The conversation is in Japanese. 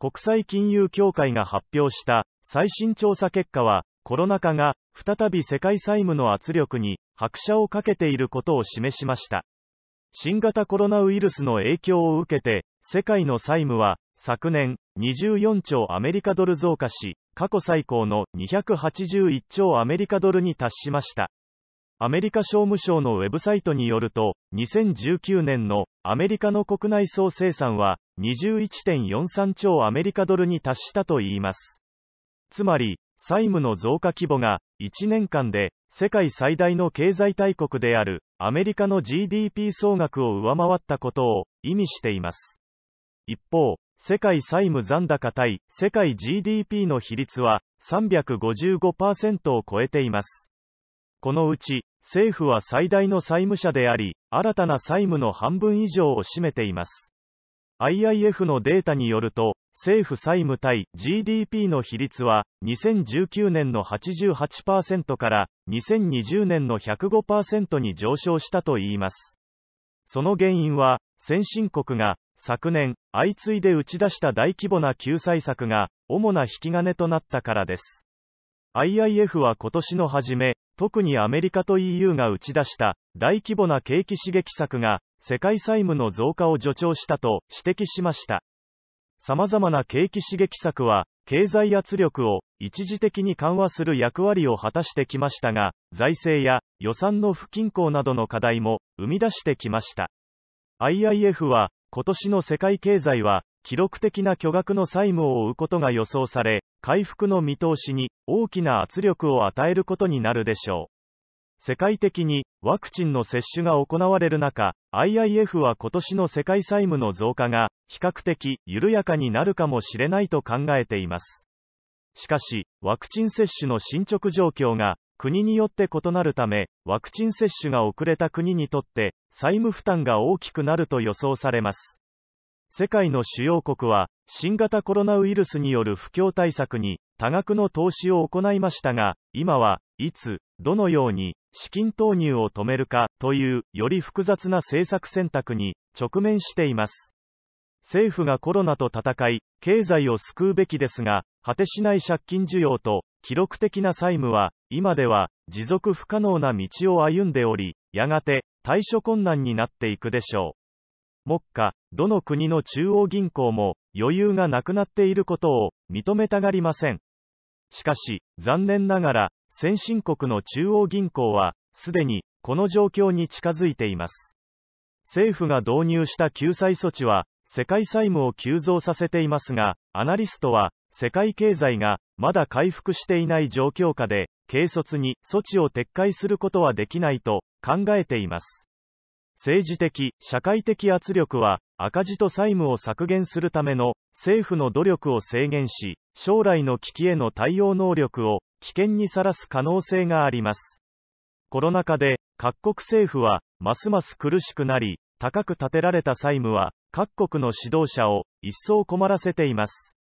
国際金融協会が発表した最新調査結果は、コロナ禍が再び世界債務の圧力に拍車をかけていることを示しました。新型コロナウイルスの影響を受けて、世界の債務は昨年24兆アメリカドル増加し、過去最高の281兆アメリカドルに達しました。アメリカ商務省のウェブサイトによると、2019年のアメリカの国内総生産は21.43兆アメリカドルに達したといいます。つまり、債務の増加規模が1年間で世界最大の経済大国であるアメリカの GDP 総額を上回ったことを意味しています。一方、世界債務残高対世界 GDP の比率は355%を超えています。このうち政府は最大の債務者であり、新たな債務の半分以上を占めています。IIF のデータによると、政府債務対 GDP の比率は、2019年の88%から、2020年の105%に上昇したといいます。その原因は、先進国が、昨年、相次いで打ち出した大規模な救済策が、主な引き金となったからです。IIF は今年の初め、特にアメリカと EU が打ち出した大規模な景気刺激策が世界債務の増加を助長したと指摘しました。様々な景気刺激策は経済圧力を一時的に緩和する役割を果たしてきましたが、財政や予算の不均衡などの課題も生み出してきました。IIF は今年の世界経済は記録的な巨額の債務を負うことが予想され、回復の見通しに大きな圧力を与えることになるでしょう。世界的にワクチンの接種が行われる中、IIF は今年の世界債務の増加が比較的緩やかになるかもしれないと考えています。しかし、ワクチン接種の進捗状況が国によって異なるため、ワクチン接種が遅れた国にとって債務負担が大きくなると予想されます。世界の主要国は、新型コロナウイルスによる不況対策に多額の投資を行いましたが、今はいつ、どのように資金投入を止めるかというより複雑な政策選択に直面しています。政府がコロナと戦い、経済を救うべきですが、果てしない借金需要と記録的な債務は、今では持続不可能な道を歩んでおり、やがて対処困難になっていくでしょう。目下、どの国の中央銀行も余裕がなくなっていることを認めたがりません。しかし、残念ながら、先進国の中央銀行は、すでに、この状況に近づいています。政府が導入した救済措置は、世界債務を急増させていますが、アナリストは、世界経済が、まだ回復していない状況下で、軽率に措置を撤回することはできないと考えています。政治的、社会的圧力は、赤字と債務を削減するための、政府の努力を制限し、将来の危機への対応能力を、危険にさらす可能性があります。コロナ禍で、各国政府は、ますます苦しくなり、高く立てられた債務は、各国の指導者を、一層困らせています。